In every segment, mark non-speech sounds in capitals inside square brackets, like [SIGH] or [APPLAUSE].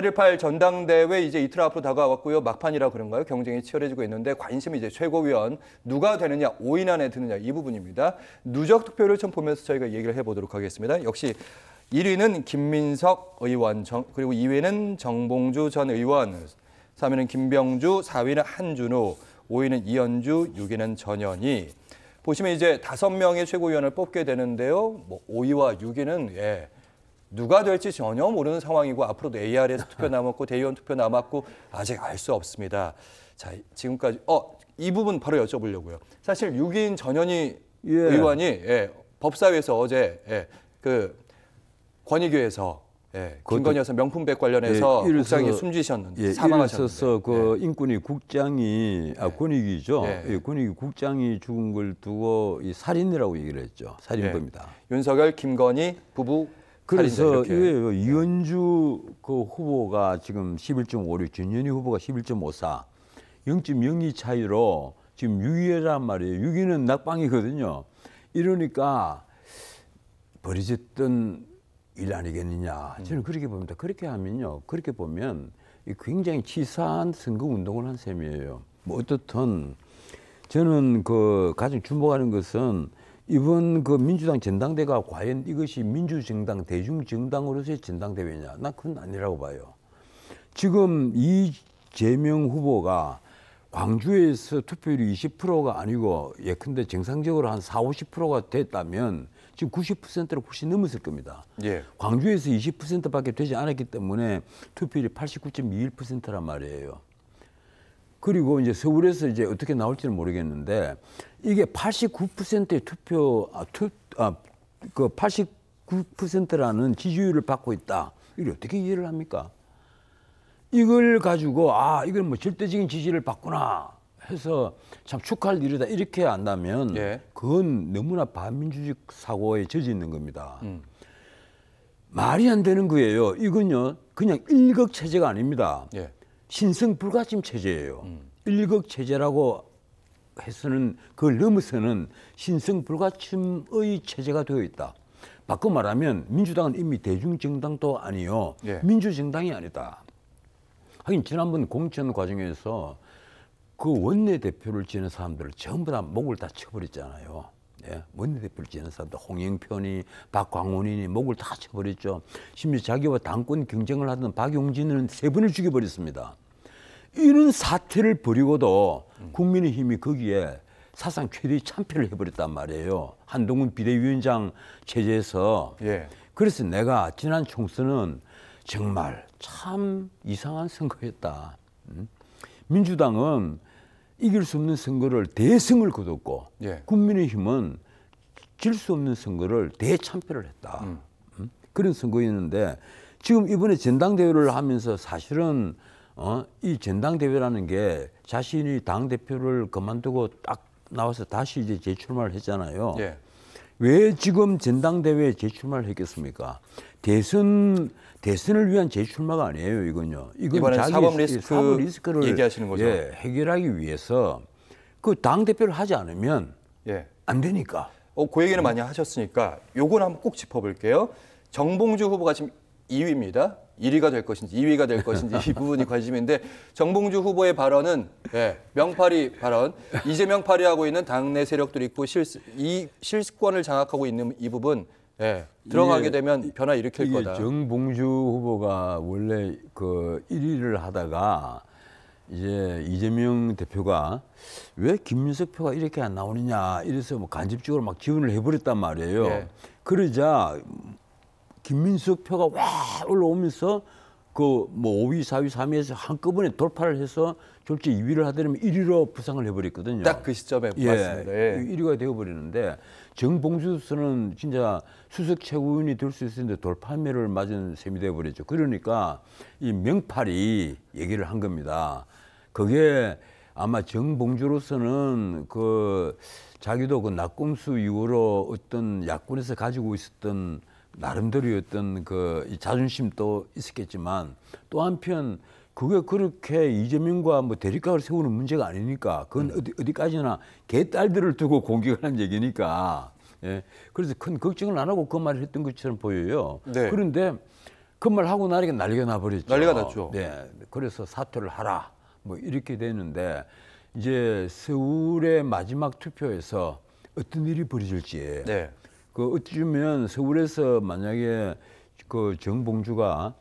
8.18 전당대회 이제 이틀 앞으로 다가왔고요. 막판이라 그런가요? 경쟁이 치열해지고 있는데 관심이 이제 최고위원 누가 되느냐, 5인 안에 드느냐 이 부분입니다. 누적 투표를 좀 보면서 저희가 얘기를 해보도록 하겠습니다. 역시 1위는 김민석 의원, 그리고 2위는 정봉주 전 의원, 3위는 김병주, 4위는 한준호, 5위는 이현주, 6위는 전현희. 보시면 이제 5 명의 최고위원을 뽑게 되는데요. 뭐 5위와 6위는 예. 누가 될지 전혀 모르는 상황이고 앞으로도 ARS [LAUGHS] 투표 남았고 대의원 투표 남았고 아직 알 수 없습니다. 자, 지금까지 어, 이 부분 바로 여쭤보려고요. 사실 6인 전현희 예. 의원이 예, 법사위에서 어제 예, 그 권익위에서 예, 김건희 여사 명품백 관련해서 예, 국장이 숨지셨는데 예, 사망하셨는데. 그 예. 인권위 국장이 아 예. 권익위죠. 예. 예. 권익위 국장이 죽은 걸 두고 이 살인이라고 얘기를 했죠. 살인범이다. 예. 윤석열, 김건희 부부 그래서 이거예 이현주 그 후보가 지금 11.56, 진현희 후보가 11.54, 0.02 차이로 지금 6위란 말이에요. 6위는 낙방이거든요. 이러니까 버리졌던 일 아니겠느냐. 저는 음. 그렇게 봅니다. 그렇게 하면요. 그렇게 보면 굉장히 치사한 선거 운동을 한 셈이에요. 뭐 어떻든 저는 그 가장 주목하는 것은 이번 그 민주당 전당대가 과연 이것이 민주정당 대중정당으로서의 전당대회냐? 난 그건 아니라고 봐요. 지금 이재명 후보가 광주에서 투표율이 20%가 아니고 예컨대 정상적으로 한 40, 50%가 됐다면 지금 90%를 훨씬 넘었을 겁니다. 예. 광주에서 20%밖에 되지 않았기 때문에 투표율이 89.21%란 말이에요. 그리고 이제 서울에서 이제 어떻게 나올지는 모르겠는데 이게 89%의 투표 아, 투, 아, 그 89%라는 지지율을 받고 있다. 이걸 어떻게 이해를 합니까? 이걸 가지고 아 이건 뭐 절대적인 지지를 받구나 해서 참 축하할 일이다 이렇게 한다면 예. 그건 너무나 반민주적 사고에 젖어 있는 겁니다. 음. 말이 안 되는 거예요. 이건요 그냥 일극 체제가 아닙니다. 예. 신성불가침 체제예요. 음. 일극 체제라고 해서는 그걸 넘어서는 신성불가침의 체제가 되어 있다. 바꿔 말하면 민주당은 이미 대중정당도 아니요 예. 민주정당이 아니다. 하긴 지난번 공천 과정에서 그 원내 대표를 지는 사람들을 전부 다 목을 다 쳐버렸잖아요. 예, 원내대표를 지낸 사람도 홍영표니 박광훈이니 목을 다 쳐버렸죠. 심지어 자기와 당권 경쟁을 하던 박용진은 세 번을 죽여버렸습니다. 이런 사태를 벌이고도 국민의힘이 거기에 사상 최대의 참패를 해버렸단 말이에요. 한동훈 비대위원장 체제에서. 예. 그래서 내가 지난 총선은 정말 참 이상한 선거였다. 음? 민주당은 이길 수 없는 선거를 대승을 거뒀고 예. 국민의힘은 질 수 없는 선거를 대참패를 했다. 음. 음? 그런 선거였는데 지금 이번에 전당대회를 하면서 사실은 어, 이 전당대회라는 게 자신이 당대표를 그만두고 딱 나와서 다시 이제 재출마를 했잖아요. 예. 왜 지금 전당대회에 재출마를 했겠습니까? 대선 대선을 위한 재출마가 아니에요 이건요. 이건 이번에 자기 사법 리스크 사법 리스크를 얘기하시는 거죠. 예, 해결하기 위해서 그 당 대표를 하지 않으면 예. 안 되니까. 어, 그 얘기는 많이 하셨으니까 요건 한번 꼭 짚어볼게요. 정봉주 후보가 지금 2위입니다. 1위가 될 것인지 2위가 될 것인지 이 부분이 관심인데 정봉주 후보의 발언은 예, 명팔이 발언 이재명파리 하고 있는 당내 세력들 이 있고 실, 수이 실권을 장악하고 있는 이 부분 예, 들어가게 되면 변화 일으킬 거다. 정봉주 후보가 원래 그 1위를 하다가 이제 이재명 대표가 왜김윤석표가 이렇게 안 나오느냐 이래서 뭐 간접적으로 막 지원을 해버렸단 말이에요. 예. 그러자 김민석 표가 와 올라오면서 그 뭐 5위, 4위, 3위에서 한꺼번에 돌파를 해서 졸지 2위를 하더라면 1위로 부상을 해버렸거든요. 딱 그 시점에 예, 맞습니다. 예. 1위가 되어버리는데 정봉주 수는 진짜 수석 최고위원이 될 수 있었는데 돌파매를 맞은 셈이 되어버렸죠. 그러니까 이 명팔이 얘기를 한 겁니다. 그게 아마 정봉주로서는 그 자기도 그 낙공수 이후로 어떤 야권에서 가지고 있었던 나름대로의 어떤 그 자존심도 있었겠지만 또 한편 그게 그렇게 이재명과 뭐 대립각을 세우는 문제가 아니니까 그건 음. 어디, 어디까지나 개 딸들을 두고 공격을 한 얘기니까 예. 그래서 큰 걱정을 안 하고 그 말을 했던 것처럼 보여요. 네. 그런데 그 말 하고 나니까 난리가 나버렸죠. 난리가 났죠. 네. 그래서 사퇴를 하라 뭐 이렇게 되는데 이제 세울의 마지막 투표에서 어떤 일이 벌어질지 네. 그 어찌면 서울에서 만약에 그 정봉주가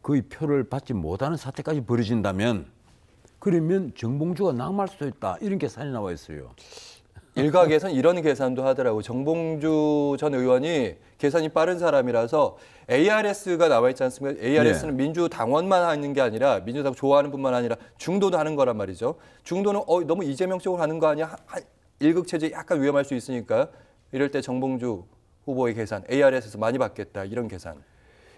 그의 표를 받지 못하는 사태까지 벌어진다면 그러면 정봉주가 낙마할 수도 있다 이런 계산이 나와 있어요. 일각에선 이런 계산도 하더라고. 정봉주 전 의원이 계산이 빠른 사람이라서 ARS가 나와 있지 않습니까? ARS는 네. 민주당원만 하는 게 아니라 민주당 좋아하는 분만 아니라 중도도 하는 거란 말이죠. 중도는 어 너무 이재명 쪽으로 하는 거 아니야? 일극 체제 약간 위험할 수 있으니까 이럴 때 정봉주 후보의 계산, ARS에서 많이 받겠다 이런 계산.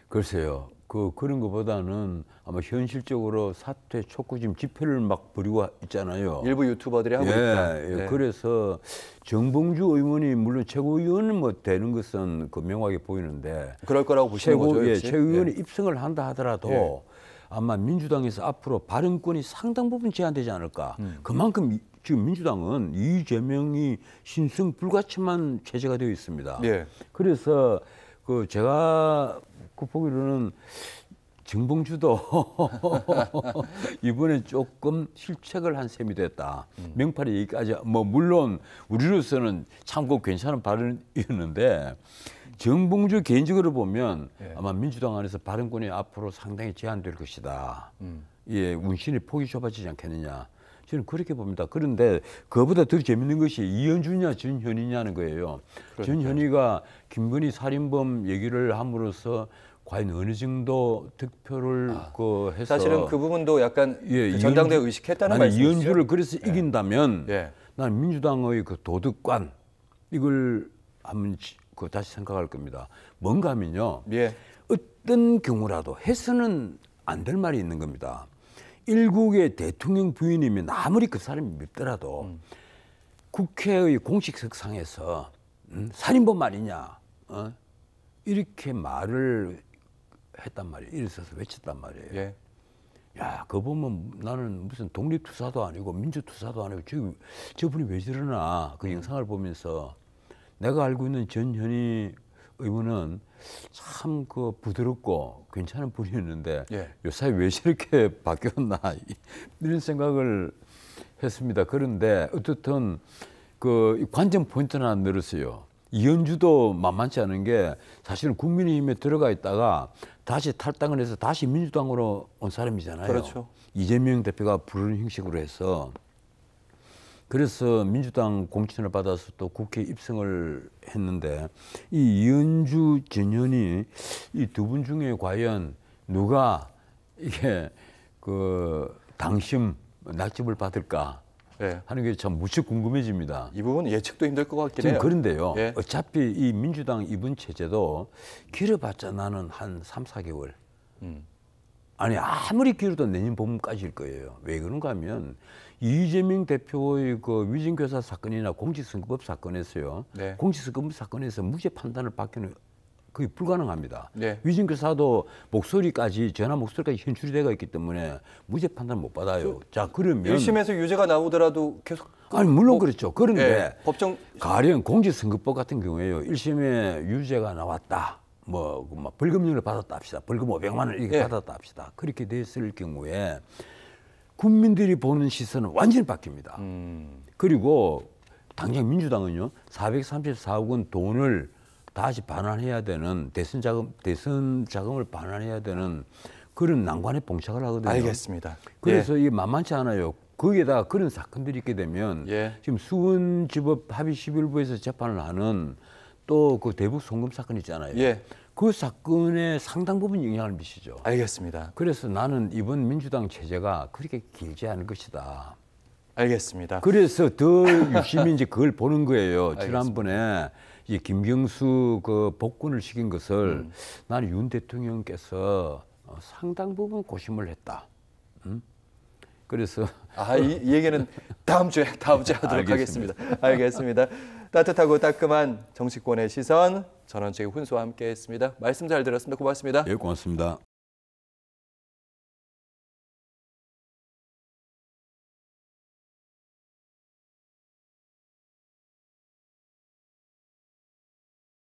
글쎄요. 그 그런 것보다는 아마 현실적으로 사퇴 촉구 지금 집회를 막 벌이고 있잖아요. 일부 유튜버들이 하고 예, 있다. 예. 네. 그래서 정봉주 의원이 물론 최고위원 은뭐 되는 것은 그 명확히 보이는데 그럴 거라고 보시는 최고, 거죠. 예, 최고위원이 예. 입성을 한다 하더라도 예. 아마 민주당에서 앞으로 발언권이 상당 부분 제한되지 않을까. 음. 그만큼 지금 민주당은 이재명이 신승 불가침한 체제가 되어 있습니다. 예. 그래서 그 제가 그 보기로는 정봉주도 [LAUGHS] 이번에 조금 실책을 한 셈이 됐다. 음. 명팔이 여기까지 뭐 물론 우리로서는 참고 괜찮은 발언이었는데 정봉주 개인적으로 보면 예. 아마 민주당 안에서 발언권이 앞으로 상당히 제한될 것이다. 음. 예, 운신이 폭이 좁아지지 않겠느냐. 저는 그렇게 봅니다. 그런데 그보다 더 재밌는 것이 이현주냐 전현이냐는 거예요. 그러니 전현이가 김건희 살인범 얘기를 함으로써 과연 어느 정도 득표를 아, 그 해서 사실은 그 부분도 약간 예, 그 전당대 이 의식했다는 말씀이죠. 이현주를 그래서 예. 이긴다면 예. 난 민주당의 그 도덕관 이걸 한번 그 다시 생각할 겁니다. 뭔가 하면요. 예. 어떤 경우라도 해서는 안 될 말이 있는 겁니다. 일국의 대통령 부인이면 아무리 그 사람이 밉더라도 음. 국회의 공식 석상에서 음, 살인범 말이냐 어? 이렇게 말을 했단 말이에요. 일어서서 외쳤단 말이에요. 예. 야, 그거 보면 나는 무슨 독립투사도 아니고 민주투사도 아니고 저, 저분이 왜 저러나 그 음. 영상을 보면서 내가 알고 있는 전현희 의원은 참그 부드럽고 괜찮은 분이었는데 예. 요새 왜 저렇게 [LAUGHS] 바뀌었나 이런 생각을 했습니다. 그런데 어쨌든 그 관전 포인트 는안 늘었어요. 이현주도 만만치 않은 게 사실은 국민의힘에 들어가 있다가 다시 탈당을 해서 다시 민주당으로 온 사람이잖아요. 그렇죠. 이재명 대표가 부르는 형식으로 해서 그래서 민주당 공천을 받아서 또 국회 입성을 했는데 이 이은주 전의원이이 두 분 중에 과연 누가 이게 그 당심 낙집을 받을까 네. 하는 게 참 무척 궁금해집니다. 이 부분 예측도 힘들 것 같긴 해요. 그런데요. 네. 어차피 이 민주당 이분 체제도 길어봤자 나는 한 3, 4개월. 음. 아니 아무리 길어도 내년 봄까지일 거예요. 왜 그런가 하면 이재명 대표의 그 위증교사 사건이나 공직선거법 사건에서요. 네. 공직선거법 사건에서 무죄 판단을 받기는 그게 불가능합니다. 네. 위증교사도 목소리까지 전화 목소리까지 현출이 되어 있기 때문에 무죄 판단을 못 받아요. 자 그러면 1심에서 유죄가 나오더라도 계속 아니 물론 어, 그렇죠. 그런데 네. 법정 가령 공직선거법 같은 경우에요. 1심에 유죄가 나왔다. 뭐, 그 뭐 벌금형을 받았다 합시다. 벌금 500만 원을 이렇게 예. 받았다 합시다. 그렇게 됐을 경우에 국민들이 보는 시선은 완전히 바뀝니다. 음. 그리고 당장 민주당은요. 434억 원 돈을 다시 반환해야 되는 대선 자금 대선 자금을 반환해야 되는 그런 난관에 봉착을 하거든요. 알겠습니다. 그래서 예. 이게 만만치 않아요. 거기에다 그런 사건들이 있게 되면 예. 지금 수원지법 합의 11부에서 재판을 하는 또 그 대북 송금 사건 있잖아요. 예. 그 사건에 상당 부분 영향을 미치죠. 알겠습니다. 그래서 나는 이번 민주당 체제가 그렇게 길지 않을 것이다. 알겠습니다. 그래서 더 [LAUGHS] 유심히 이제 그걸 보는 거예요. 지난번에 이 김경수 그 복권을 시킨 것을 음. 나는 윤 대통령께서 어, 상당 부분 고심을 했다. 음? 그래서 아, 이, 이 얘기는 다음 주에 다음 주에 하도록 알겠습니다. 하겠습니다. 알겠습니다. 따뜻하고 따끔한 정치권의 시선 전원책의 훈수와 함께했습니다. 말씀 잘 들었습니다. 고맙습니다. 예, 고맙습니다.